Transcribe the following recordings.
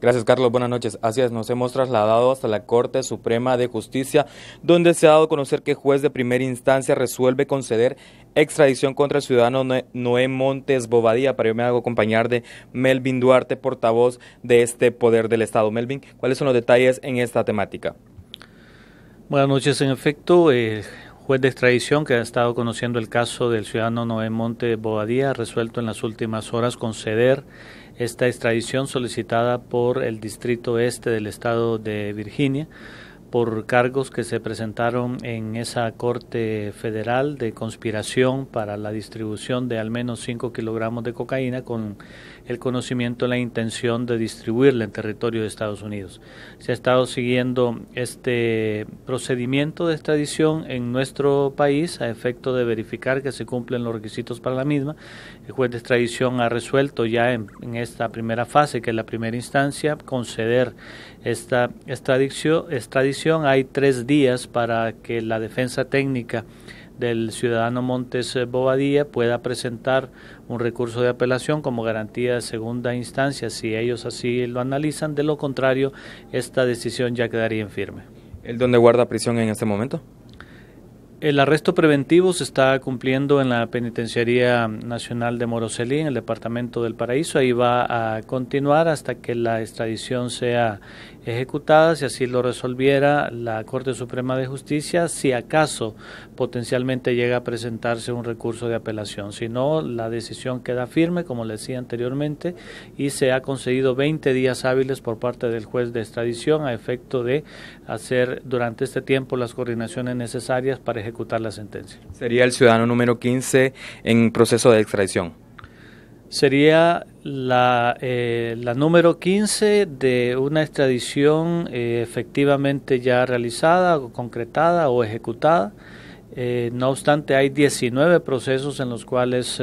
Gracias, Carlos. Buenas noches. Así es, nos hemos trasladado hasta la Corte Suprema de Justicia, donde se ha dado a conocer que juez de primera instancia resuelve conceder extradición contra el ciudadano Noé Montes Bobadilla. Para yo me hago acompañar de Melvin Duarte, portavoz de este Poder del Estado. Melvin, ¿cuáles son los detalles en esta temática? Buenas noches. En efecto, eh, juez de extradición que ha estado conociendo el caso del ciudadano Noemonte Monte Bobadía ha resuelto en las últimas horas conceder esta extradición solicitada por el Distrito Este del Estado de Virginia por cargos que se presentaron en esa Corte Federal de conspiración para la distribución de al menos 5 kilogramos de cocaína con el conocimiento y la intención de distribuirla en territorio de Estados Unidos. Se ha estado siguiendo este procedimiento de extradición en nuestro país a efecto de verificar que se cumplen los requisitos para la misma. El juez de extradición ha resuelto ya en, esta primera fase, que es la primera instancia, conceder esta extradición, extradición hay tres días para que la defensa técnica del ciudadano Montes Bobadilla pueda presentar un recurso de apelación como garantía de segunda instancia, si ellos así lo analizan. De lo contrario, esta decisión ya quedaría en firme. ¿El dónde guarda prisión en este momento? El arresto preventivo se está cumpliendo en la Penitenciaría Nacional de Moroselí, en el Departamento del Paraíso. Ahí va a continuar hasta que la extradición sea ejecutada si así lo resolviera la Corte Suprema de Justicia, si acaso potencialmente llega a presentarse un recurso de apelación. Si no, la decisión queda firme, como le decía anteriormente, y se ha concedido 20 días hábiles por parte del juez de extradición a efecto de hacer durante este tiempo las coordinaciones necesarias para ejecutar la sentencia. Sería el ciudadano número 15 en proceso de extradición. Sería eh, la, número 15 de una extradición eh, efectivamente ya realizada, o concretada o ejecutada. Eh, no obstante, hay 19 procesos en los cuales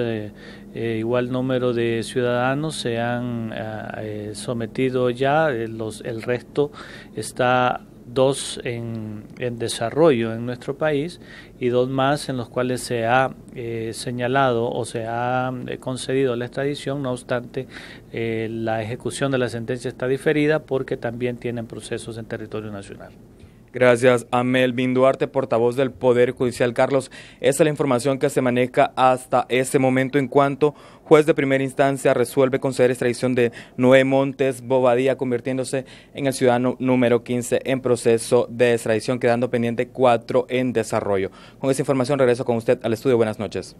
igual número de ciudadanos se han ah, sometido ya, los, el resto está dos en, desarrollo en nuestro país y dos más en los cuales se ha eh, señalado o se ha eh, concedido la extradición, no obstante eh, la ejecución de la sentencia está diferida porque también tienen procesos en territorio nacional. Gracias a Melvin Duarte, portavoz del Poder Judicial. Carlos, esa es la información que se maneja hasta este momento en cuanto juez de primera instancia resuelve conceder extradición de Noé Montes Bobadía, convirtiéndose en el ciudadano número 15 en proceso de extradición, quedando pendiente cuatro en desarrollo. Con esa información regreso con usted al estudio. Buenas noches.